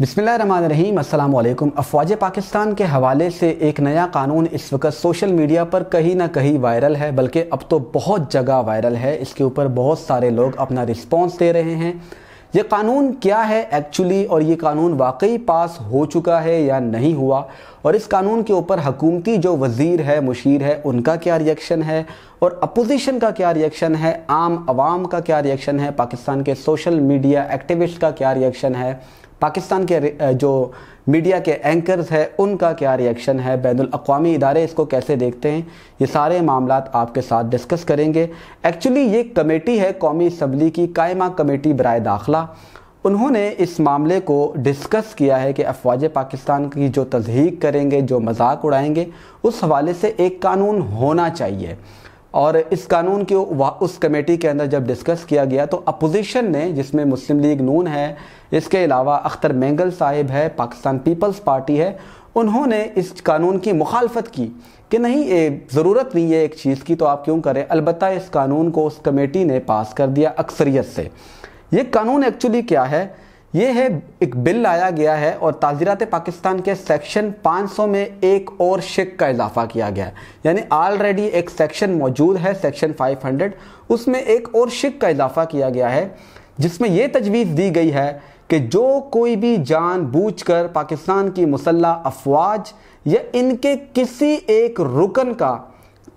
रहीम अल्लाम अफवाज पाकिस्तान के हवाले से एक नया कानून इस वक्त सोशल मीडिया पर कहीं ना कहीं वायरल है बल्कि अब तो बहुत जगह वायरल है इसके ऊपर बहुत सारे लोग अपना रिस्पॉन्स दे रहे हैं ये कानून क्या है एक्चुअली और ये कानून वाकई पास हो चुका है या नहीं हुआ और इस कानून के ऊपर हकूमती जो वज़ीर है मुशीर है उनका क्या रिएक्शन है और अपोजिशन का क्या रिएक्शन है आम आवाम का क्या रिएक्शन है पाकिस्तान के सोशल मीडिया एक्टिविस्ट का क्या रिएक्शन है पाकिस्तान के जो मीडिया के एंकर्स है उनका क्या रिएक्शन है बैन अवी इदारे इसको कैसे देखते हैं ये सारे मामला आपके साथ डिस्कस करेंगे एक्चुअली ये कमेटी है कौमी इसम्बली की कायमा कमेटी बरए दाखिला उन्होंने इस मामले को डिस्कस किया है कि अफवाज पाकिस्तान की जो तजहीक करेंगे जो मजाक उड़ाएंगे उस हवाले से एक कानून होना चाहिए और इस कानून के उस कमेटी के अंदर जब डिस्कस किया गया तो अपोजिशन ने जिसमें मुस्लिम लीग नून है इसके अलावा अख्तर मैंगल साहिब है पाकिस्तान पीपल्स पार्टी है उन्होंने इस कानून की मुखालफत की कि नहीं ये ज़रूरत नहीं है एक चीज़ की तो आप क्यों करें अलबत्त इस कानून को उस कमेटी ने पास कर दिया अक्सरियत से ये कानून एक्चुअली क्या है ये है एक बिल लाया गया है और ताजीरात पाकिस्तान के सेक्शन 500 में एक और शिक का इजाफा किया गया है यानी ऑलरेडी एक सेक्शन मौजूद है सेक्शन 500 उसमें एक और शिक का इजाफा किया गया है जिसमें यह तजवीज़ दी गई है कि जो कोई भी जान बूझ कर पाकिस्तान की मुसल्ह अफवाज या इनके किसी एक रुकन का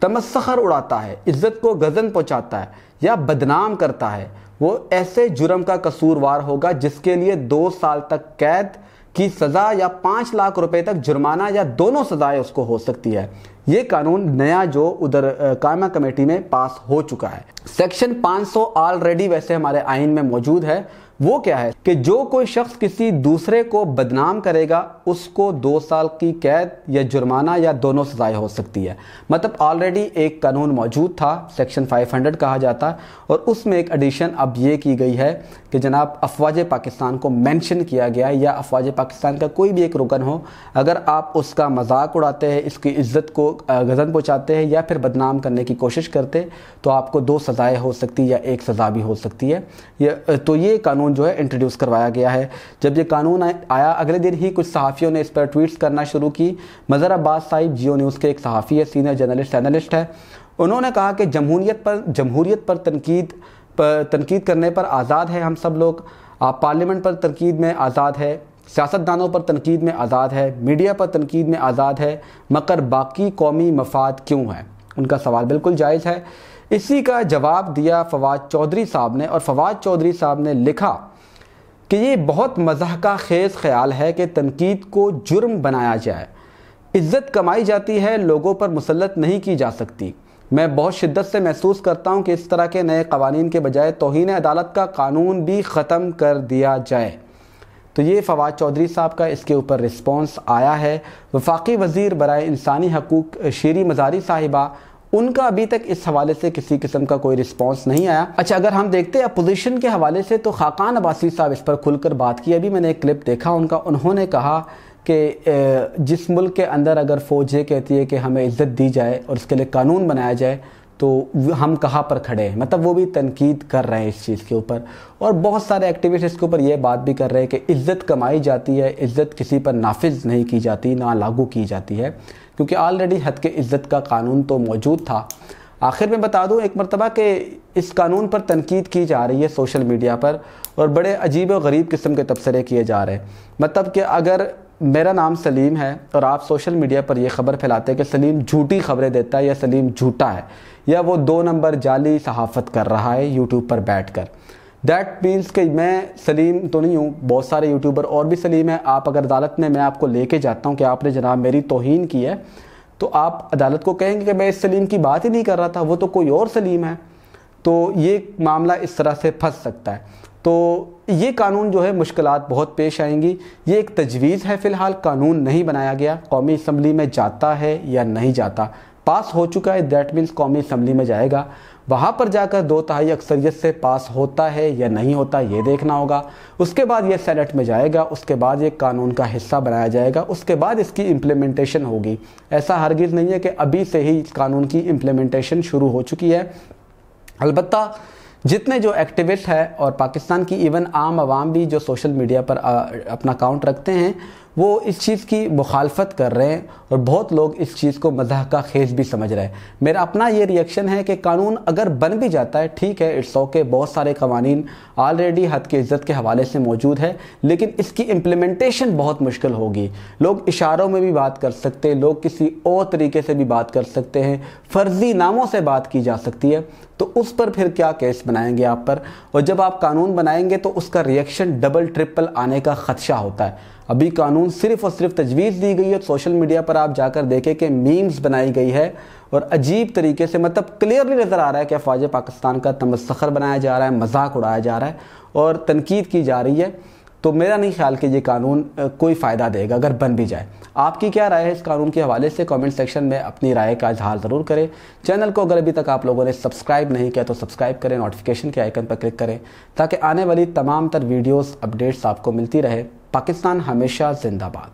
तमस्खर उड़ाता है इज़्ज़त को गजन पहुँचाता है या बदनाम करता है वो ऐसे जुर्म का कसूरवार होगा जिसके लिए दो साल तक कैद की सज़ा या पांच लाख रुपए तक जुर्माना या दोनों सज़ाएं उसको हो सकती है ये कानून नया जो उधर कायमा कमेटी में पास हो चुका है सेक्शन 500 ऑलरेडी वैसे हमारे आइन में मौजूद है वो क्या है कि जो कोई शख्स किसी दूसरे को बदनाम करेगा उसको दो साल की कैद या जुर्माना या दोनों सजाएं हो सकती है मतलब ऑलरेडी एक कानून मौजूद था सेक्शन 500 कहा जाता है और उसमें एक एडिशन अब ये की गई है कि जनाब अफवाज पाकिस्तान को मेंशन किया गया है या अफवाज पाकिस्तान का कोई भी एक रुकन हो अगर आप उसका मजाक उड़ाते हैं इसकी इज्जत को गजन पहुँचाते हैं या फिर बदनाम करने की कोशिश करते तो आपको दो सजाएं हो सकती या एक सज़ा भी हो सकती है तो ये कानून कानून जो है इंट्रोड्यूस करवाया गया है जब ये कानून आया अगले दिन ही कुछ सहाफ़ियों ने इस पर ट्वीट्स करना शुरू की मज़र अब्बास साहिब जियो न्यूज़ के एक सहाफ़ी है सीनियर जर्नलिस्ट एनालिस्ट है उन्होंने कहा कि जमहूरीत पर जमहूरीत पर तनकीद पर तनकीद करने पर आज़ाद है हम सब लोग आप पार्लियामेंट पर तनकीद में आज़ाद है सियासतदानों पर तनकीद में आज़ाद है मीडिया पर तनकीद में आज़ाद है मगर बाकी कौमी मफाद क्यों है उनका सवाल बिल्कुल जायज़ है इसी का जवाब दिया फवाद चौधरी साहब ने और फवाद चौधरी साहब ने लिखा कि ये बहुत मजह का खेज ख्याल है कि तनकीद को जुर्म बनाया जाए इज्जत कमाई जाती है लोगों पर मुसलत नहीं की जा सकती मैं बहुत शिद्दत से महसूस करता हूँ कि इस तरह के नए कवानीन के बजाय तोहन अदालत का कानून भी ख़त्म कर दिया जाए तो ये फवाद चौधरी साहब का इसके ऊपर रिस्पॉन्स आया है वफाकी वज़ीर बरए इंसानी हकूक़ शेरी मजारी साहिबा उनका अभी तक इस हवाले से किसी किस्म का कोई रिस्पॉन्स नहीं आया अच्छा अगर हम देखते हैं अपोजिशन के हवाले से तो खाकान अबासी साहब इस पर खुलकर बात की अभी मैंने एक क्लिप देखा उनका उन्होंने कहा कि जिस मुल्क के अंदर अगर फौज ये कहती है कि हमें इज़्ज़त दी जाए और उसके लिए कानून बनाया जाए तो हम कहाँ पर खड़े हैं मतलब वो भी तनकीद कर रहे हैं इस चीज़ के ऊपर और बहुत सारे एक्टिविस्ट इसके ऊपर ये बात भी कर रहे हैं कि इज़्ज़त कमाई जाती है इज़्ज़त किसी पर नाफिज नहीं की जाती ना लागू की जाती है क्योंकि ऑलरेडी हद के इज़्ज़त का कानून तो मौजूद था आखिर में बता दूँ एक मरतबा कि इस कानून पर तनकीद की जा रही है सोशल मीडिया पर और बड़े अजीब और गरीब किस्म के तबसरे किए जा रहे हैं मतलब कि अगर मेरा नाम सलीम है और आप सोशल मीडिया पर यह खबर फैलाते हैं कि सलीम झूठी खबरें देता है या सलीम झूठा है या वो दो नंबर जाली सहाफत कर रहा है यूट्यूब पर बैठ कर दैट मीन्स कि मैं सलीम तो नहीं हूँ बहुत सारे यूट्यूबर और भी सलीम हैं आप अगर अदालत में मैं आपको लेके जाता हूँ कि आपने जनाब मेरी तोहन की है तो आप अदालत को कहेंगे कि मैं इस सलीम की बात ही नहीं कर रहा था वो तो कोई और सलीम है तो ये मामला इस तरह से फंस सकता है तो ये कानून जो है मुश्किल बहुत पेश आएंगी ये एक तजवीज़ है फ़िलहाल कानून नहीं बनाया गया कौमी इसम्बली में जाता है या नहीं जाता पास हो चुका है दैट मीन्स कौमी इसम्बली में जाएगा वहाँ पर जाकर दो तहाई अक्सरियत से पास होता है या नहीं होता ये देखना होगा उसके बाद ये सेनेट में जाएगा उसके बाद ये कानून का हिस्सा बनाया जाएगा उसके बाद इसकी इम्प्लीमेंटेशन होगी ऐसा हरगिज़ नहीं है कि अभी से ही इस कानून की इम्प्लीमेंटेशन शुरू हो चुकी है अलबत् जितने जो एक्टिविस्ट है और पाकिस्तान की इवन आम आवाम भी जो सोशल मीडिया पर आ, अपना अकाउंट रखते हैं वो इस चीज़ की मुखालफत कर रहे हैं और बहुत लोग इस चीज़ को मजाक का खेज भी समझ रहे हैं मेरा अपना ये रिएक्शन है कि कानून अगर बन भी जाता है ठीक है इट्स ओके बहुत सारे कवानीन ऑलरेडी हद की इज़्ज़त के हवाले से मौजूद है लेकिन इसकी इम्प्लीमेंटेशन बहुत मुश्किल होगी लोग इशारों में भी बात कर सकते हैं लोग किसी और तरीके से भी बात कर सकते हैं फ़र्जी नामों से बात की जा सकती है तो उस पर फिर क्या केस बनाएंगे आप पर और जब आप कानून बनाएंगे तो उसका रिएक्शन डबल ट्रिपल आने का ख़दशा होता है अभी कानून सिर्फ और सिर्फ तजवीज़ दी गई है सोशल मीडिया पर आप जाकर देखें कि मीम्स बनाई गई है और अजीब तरीके से मतलब क्लियरली नज़र आ रहा है कि फ़ौज पाकिस्तान का तमस्खर बनाया जा रहा है मजाक उड़ाया जा रहा है और तनकीद की जा रही है तो मेरा नहीं ख्याल कि ये कानून कोई फ़ायदा देगा अगर बन भी जाए आपकी क्या राय है इस कानून के हवाले से कमेंट सेक्शन में अपनी राय का इजहार ज़रूर करें चैनल को अगर अभी तक आप लोगों ने सब्सक्राइब नहीं किया तो सब्सक्राइब करें नोटिफिकेशन के आइकन पर क्लिक करें ताकि आने वाली तमाम तर वीडियोज़ अपडेट्स आपको मिलती रहे पाकिस्तान हमेशा जिंदाबाद